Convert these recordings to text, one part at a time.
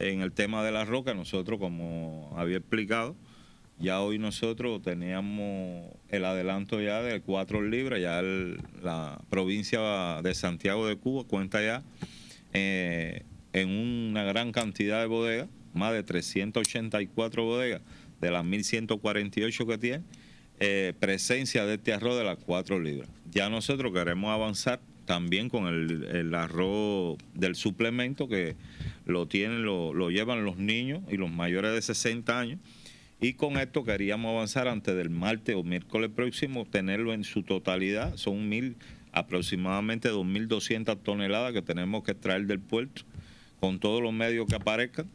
En el tema de la roca, nosotros, como había explicado, ya hoy nosotros teníamos el adelanto ya de cuatro libras, ya la provincia de Santiago de Cuba cuenta ya eh, en una gran cantidad de bodegas, más de 384 bodegas de las 1148 que tiene, eh, presencia de este arroz de las cuatro libras. Ya nosotros queremos avanzar también con el, arroz del suplemento que lo tienen, lo, llevan los niños y los mayores de 60 años. Y con esto queríamos avanzar antes del martes o miércoles próximo, tenerlo en su totalidad. Son mil, aproximadamente 2.200 toneladas que tenemos que traer del puerto con todos los medios que aparezcan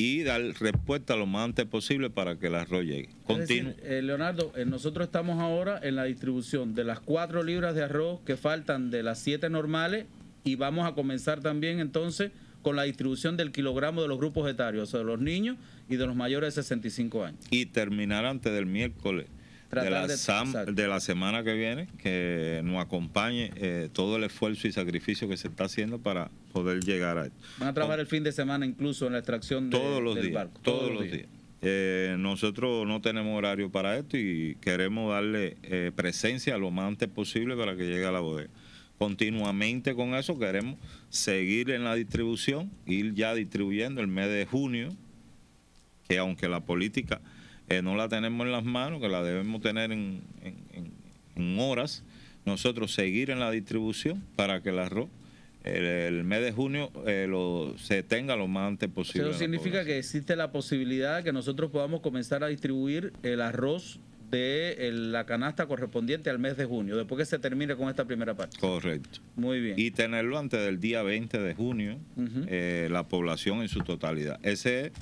y dar respuesta lo más antes posible para que el arroz llegue. Eh, Leonardo, eh, nosotros estamos ahora en la distribución de las cuatro libras de arroz que faltan de las siete normales y vamos a comenzar también entonces con la distribución del kilogramo de los grupos etarios, o sea, de los niños y de los mayores de 65 años. Y terminar antes del miércoles de la, la semana que viene, que nos acompañe eh, todo el esfuerzo y sacrificio que se está haciendo para poder llegar a esto. Van a trabajar el fin de semana incluso en la extracción de, todos los días, Todos, los días. Eh, nosotros no tenemos horario para esto y queremos darle eh, presencia lo más antes posible para que llegue a la bodega. Continuamente con eso queremos seguir en la distribución, ir ya distribuyendo el mes de junio, que aunque la política no la tenemos en las manos, que la debemos tener en, horas. Nosotros seguir en la distribución para que el arroz el, mes de junio eh, se tenga lo más antes posible. Eso significa que existe la posibilidad de que nosotros podamos comenzar a distribuir el arroz de la canasta correspondiente al mes de junio, después que se termine con esta primera parte. Correcto. Muy bien. Y tenerlo antes del día 20 de junio, eh, la población en su totalidad. Ese es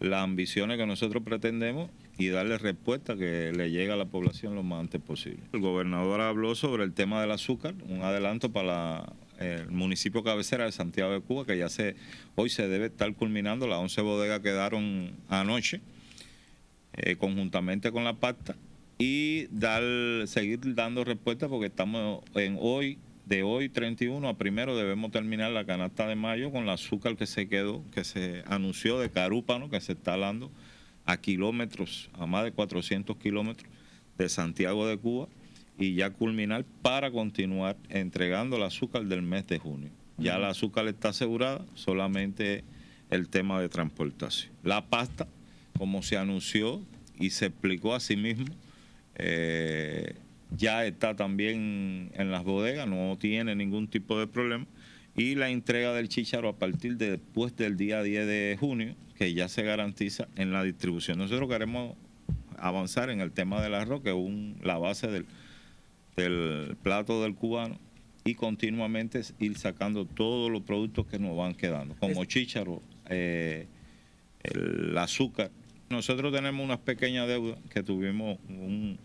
las ambiciones que nosotros pretendemos y darle respuesta que le llegue a la población lo más antes posible. El gobernador habló sobre el tema del azúcar, un adelanto para el municipio cabecera de Santiago de Cuba, que ya se, hoy se debe estar culminando, las 11 bodegas quedaron anoche, eh, conjuntamente con la pacta, y dar, seguir dando respuesta porque estamos en hoy de hoy 31 a primero debemos terminar la canasta de mayo con el azúcar que se quedó, que se anunció de Carúpano, que se está hablando a kilómetros, a más de 400 kilómetros de Santiago de Cuba, y ya culminar para continuar entregando el azúcar del mes de junio. Ya el azúcar está asegurada, solamente el tema de transportación. La pasta, como se anunció y se explicó a sí mismo, eh, ya está también en las bodegas, no tiene ningún tipo de problema. Y la entrega del chícharo a partir de después del día 10 de junio, que ya se garantiza en la distribución. Nosotros queremos avanzar en el tema del arroz, que es la base del, plato del cubano, y continuamente ir sacando todos los productos que nos van quedando, como chícharo, eh, el azúcar. Nosotros tenemos unas pequeñas deudas que tuvimos un,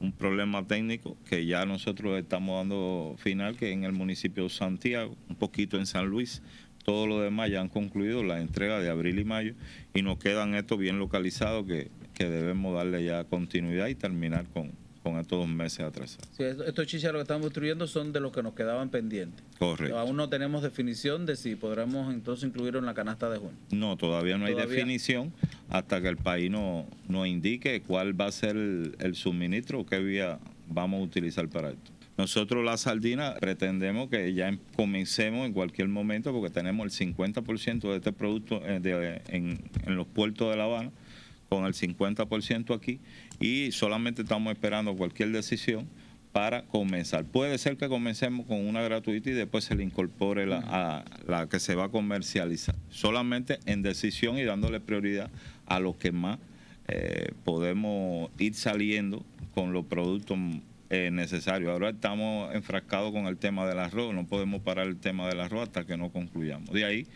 un problema técnico que ya nosotros estamos dando final, que en el municipio de Santiago, un poquito en San Luis, todo lo demás ya han concluido la entrega de abril y mayo y nos quedan estos bien localizados que, que debemos darle ya continuidad y terminar con, con estos dos meses atrasados. Sí, estos chicharros que estamos construyendo son de los que nos quedaban pendientes. Correcto. Aún no tenemos definición de si podremos entonces incluirlo en la canasta de junio. No, todavía no hay definición hasta que el país nos indique cuál va a ser el, suministro o qué vía vamos a utilizar para esto. Nosotros la sardina pretendemos que ya em, comencemos en cualquier momento porque tenemos el 50% de este producto eh, en los puertos de La Habana con el 50% aquí y solamente estamos esperando cualquier decisión para comenzar. Puede ser que comencemos con una gratuita y después se le incorpore la, la que se va a comercializar. Solamente en decisión y dándole prioridad a los que más eh, podemos ir saliendo con los productos eh, necesarios. Ahora estamos enfrascados con el tema del arroz, no podemos parar el tema del arroz hasta que no concluyamos. De ahí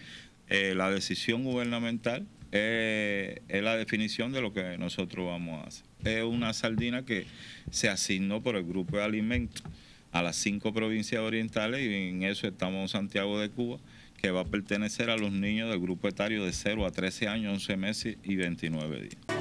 eh, la decisión gubernamental eh, es la definición de lo que nosotros vamos a hacer. Es una sardina que se asignó por el grupo de alimentos a las cinco provincias orientales y en eso estamos Santiago de Cuba, que va a pertenecer a los niños del grupo etario de 0 a 13 años, 11 meses y 29 días.